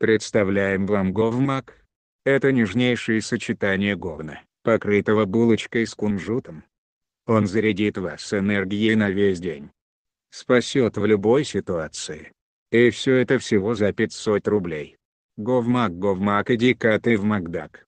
Представляем вам говмак. Это нежнейшее сочетание говна, покрытого булочкой с кунжутом. Он зарядит вас энергией на весь день. Спасет в любой ситуации. И все это всего за 500 рублей. Говмак говмак иди-ка ты в Макдак.